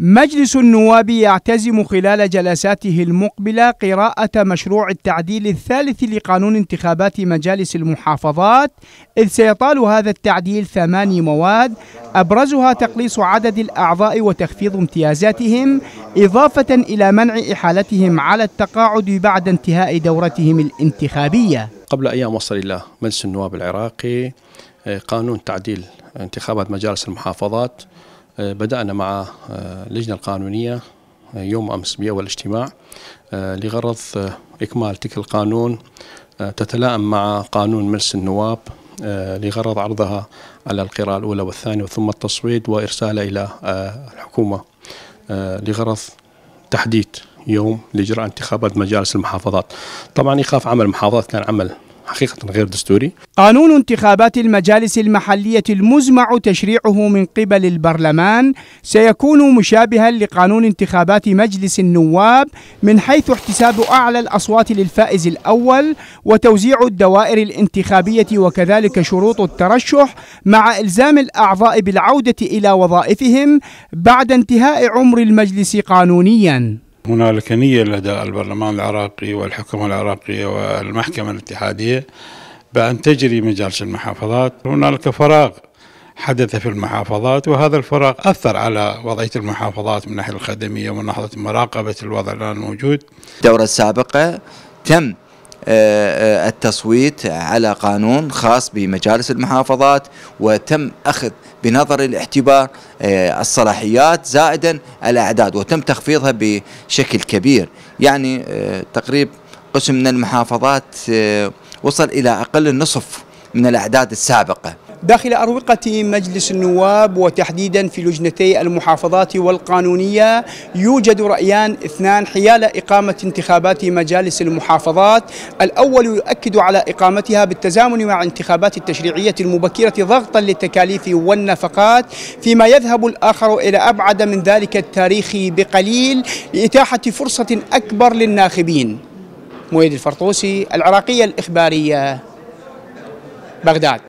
مجلس النواب يعتزم خلال جلساته المقبلة قراءة مشروع التعديل الثالث لقانون انتخابات مجالس المحافظات إذ سيطال هذا التعديل ثماني مواد أبرزها تقليص عدد الأعضاء وتخفيض امتيازاتهم إضافة إلى منع إحالتهم على التقاعد بعد انتهاء دورتهم الانتخابية قبل أيام وصل إلى مجلس النواب العراقي آه، قانون تعديل انتخابات مجالس المحافظات آه، بدأنا مع آه، اللجنة القانونية آه، يوم أمس بأول اجتماع لغرض إكمال تلك القانون تتلائم مع قانون مجلس النواب لغرض عرضها على القراءة الأولى والثانية ثم التصويت وإرسالها إلى الحكومة لغرض تحديد يوم لإجراء انتخابات مجالس المحافظات طبعا إيقاف عمل المحافظات كان عمل حقيقة غير دستوري قانون انتخابات المجالس المحلية المزمع تشريعه من قبل البرلمان سيكون مشابها لقانون انتخابات مجلس النواب من حيث احتساب أعلى الأصوات للفائز الأول وتوزيع الدوائر الانتخابية وكذلك شروط الترشح مع إلزام الأعضاء بالعودة إلى وظائفهم بعد انتهاء عمر المجلس قانونياً هنالك نية لدى البرلمان العراقي والحكومة العراقية والمحكمة الاتحادية بأن تجري مجالس المحافظات هنالك فراغ حدث في المحافظات وهذا الفراغ أثر على وضعية المحافظات من ناحية الخدمية ومن ناحية مراقبة الوضع الآن الموجود الدورة السابقة تم آه، آه، التصويت على قانون خاص بمجالس المحافظات وتم أخذ بنظر الاعتبار آه، الصلاحيات زائدا الأعداد وتم تخفيضها بشكل كبير يعني تقريب قسم من المحافظات وصل إلى أقل النصف من الأعداد السابقة داخل أروقة مجلس النواب وتحديدا في لجنتي المحافظات والقانونية يوجد رأيان اثنان حيال إقامة انتخابات مجالس المحافظات الأول يؤكد على إقامتها بالتزامن مع انتخابات التشريعية المبكرة ضغطا للتكاليف والنفقات فيما يذهب الآخر إلى أبعد من ذلك التاريخ بقليل لإتاحة فرصة أكبر للناخبين مويد الفرطوسي العراقية الإخبارية بغداد